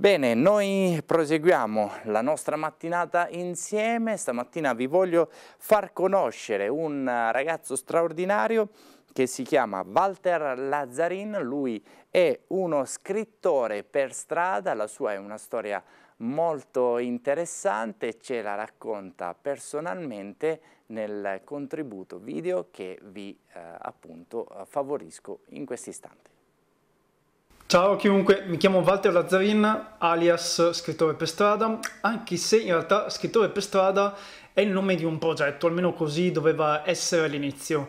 Bene, noi proseguiamo la nostra mattinata insieme, stamattina vi voglio far conoscere un ragazzo straordinario che si chiama Walter Lazzarin, lui è uno scrittore per strada, la sua è una storia molto interessante, ce la racconta personalmente nel contributo video che vi eh, appunto favorisco in questi istanti. Ciao a chiunque, mi chiamo Walter Lazzarin, alias Scrittore per Strada, anche se in realtà Scrittore per Strada è il nome di un progetto, almeno così doveva essere all'inizio,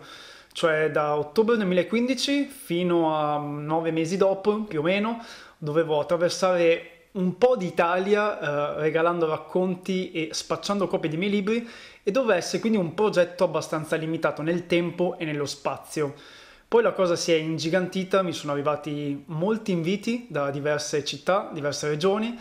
cioè da ottobre 2015 fino a nove mesi dopo, più o meno, dovevo attraversare un po' d'Italia eh, regalando racconti e spacciando copie dei miei libri e doveva essere quindi un progetto abbastanza limitato nel tempo e nello spazio poi la cosa si è ingigantita, mi sono arrivati molti inviti da diverse città, diverse regioni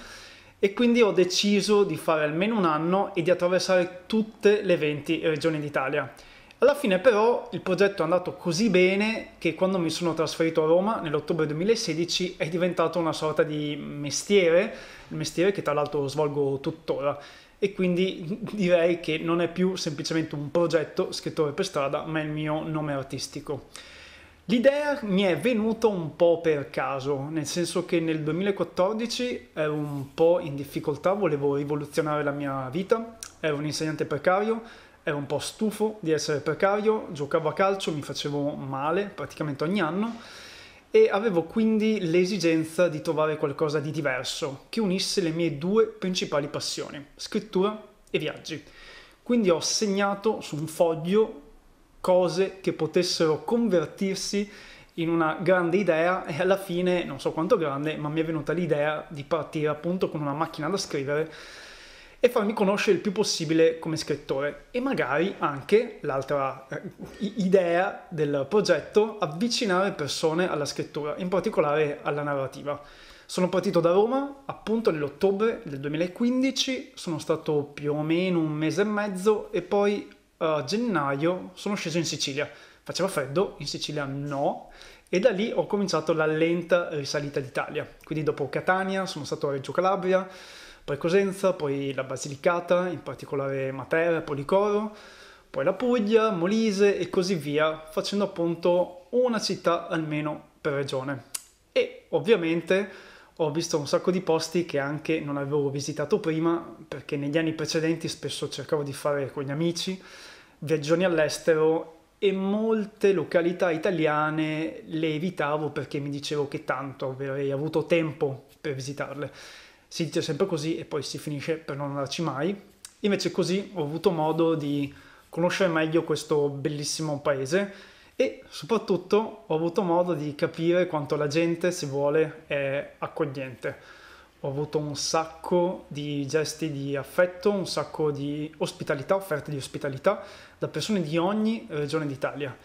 e quindi ho deciso di fare almeno un anno e di attraversare tutte le 20 regioni d'Italia. Alla fine però il progetto è andato così bene che quando mi sono trasferito a Roma nell'ottobre 2016 è diventato una sorta di mestiere, il mestiere che tra l'altro svolgo tuttora e quindi direi che non è più semplicemente un progetto scrittore per strada ma è il mio nome artistico. L'idea mi è venuta un po' per caso, nel senso che nel 2014 ero un po' in difficoltà, volevo rivoluzionare la mia vita, ero un insegnante precario, ero un po' stufo di essere precario, giocavo a calcio, mi facevo male praticamente ogni anno e avevo quindi l'esigenza di trovare qualcosa di diverso che unisse le mie due principali passioni, scrittura e viaggi. Quindi ho segnato su un foglio cose che potessero convertirsi in una grande idea e alla fine, non so quanto grande, ma mi è venuta l'idea di partire appunto con una macchina da scrivere e farmi conoscere il più possibile come scrittore e magari anche l'altra eh, idea del progetto avvicinare persone alla scrittura, in particolare alla narrativa. Sono partito da Roma appunto nell'ottobre del 2015, sono stato più o meno un mese e mezzo e poi uh, gennaio sono sceso in Sicilia. Faceva freddo, in Sicilia no, e da lì ho cominciato la lenta risalita d'Italia. Quindi dopo Catania sono stato a Reggio Calabria, poi Cosenza, poi la Basilicata, in particolare Matera, Policoro, poi la Puglia, Molise e così via, facendo appunto una città almeno per regione. E ovviamente ho visto un sacco di posti che anche non avevo visitato prima perché negli anni precedenti spesso cercavo di fare con gli amici viaggioni all'estero e molte località italiane le evitavo perché mi dicevo che tanto avrei avuto tempo per visitarle. Si dice sempre così e poi si finisce per non andarci mai. Invece così ho avuto modo di conoscere meglio questo bellissimo paese e soprattutto ho avuto modo di capire quanto la gente, se vuole, è accogliente. Ho avuto un sacco di gesti di affetto, un sacco di ospitalità, offerte di ospitalità da persone di ogni regione d'Italia.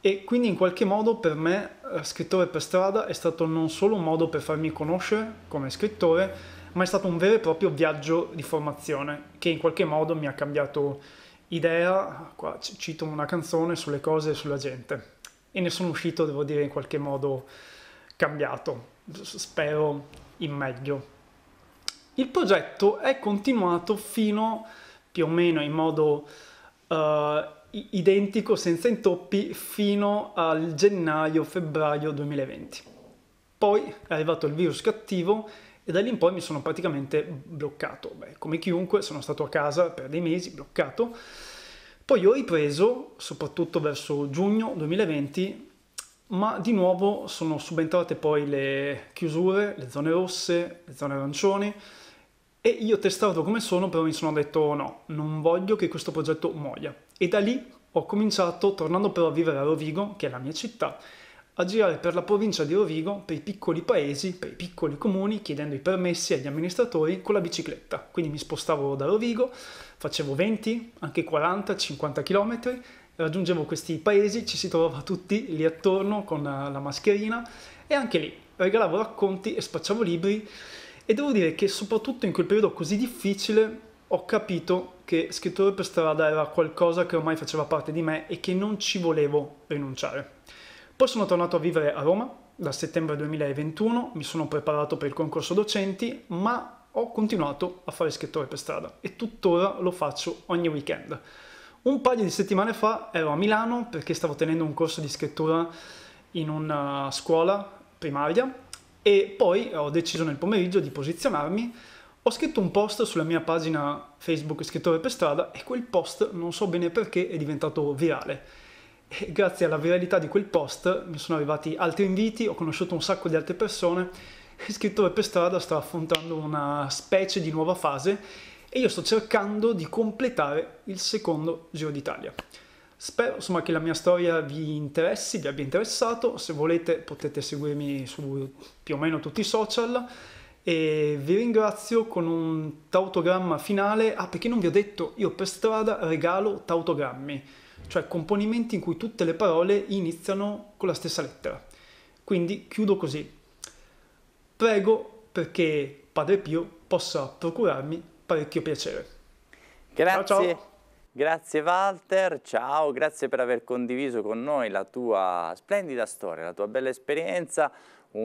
E quindi in qualche modo per me eh, scrittore per strada è stato non solo un modo per farmi conoscere come scrittore, ma è stato un vero e proprio viaggio di formazione che in qualche modo mi ha cambiato idea, qua cito una canzone sulle cose e sulla gente e ne sono uscito, devo dire, in qualche modo cambiato, spero in meglio. Il progetto è continuato fino più o meno in modo uh, identico, senza intoppi, fino al gennaio-febbraio 2020. Poi è arrivato il virus cattivo e da lì in poi mi sono praticamente bloccato. Beh, come chiunque sono stato a casa per dei mesi, bloccato. Poi ho ripreso, soprattutto verso giugno 2020, ma di nuovo sono subentrate poi le chiusure, le zone rosse, le zone arancioni e io testato come sono però mi sono detto no, non voglio che questo progetto muoia. E da lì ho cominciato, tornando però a vivere a Rovigo, che è la mia città, a girare per la provincia di Rovigo, per i piccoli paesi, per i piccoli comuni, chiedendo i permessi agli amministratori con la bicicletta. Quindi mi spostavo da Rovigo, facevo 20, anche 40, 50 km, raggiungevo questi paesi, ci si trovava tutti lì attorno con la mascherina e anche lì regalavo racconti e spacciavo libri e devo dire che soprattutto in quel periodo così difficile ho capito che scrittore per strada era qualcosa che ormai faceva parte di me e che non ci volevo rinunciare. Poi sono tornato a vivere a Roma da settembre 2021, mi sono preparato per il concorso docenti, ma ho continuato a fare scrittore per strada e tuttora lo faccio ogni weekend. Un paio di settimane fa ero a Milano perché stavo tenendo un corso di scrittura in una scuola primaria e poi ho deciso nel pomeriggio di posizionarmi. Ho scritto un post sulla mia pagina Facebook Scrittore per strada e quel post non so bene perché è diventato virale e grazie alla viralità di quel post mi sono arrivati altri inviti, ho conosciuto un sacco di altre persone, il scrittore per strada sta affrontando una specie di nuova fase e io sto cercando di completare il secondo Giro d'Italia. Spero insomma, che la mia storia vi interessi, vi abbia interessato, se volete potete seguirmi su più o meno tutti i social e vi ringrazio con un tautogramma finale. Ah, perché non vi ho detto, io per strada regalo tautogrammi cioè componimenti in cui tutte le parole iniziano con la stessa lettera. Quindi chiudo così. Prego perché Padre Pio possa procurarmi parecchio piacere. Grazie. Ciao, ciao. Grazie Walter, ciao, grazie per aver condiviso con noi la tua splendida storia, la tua bella esperienza.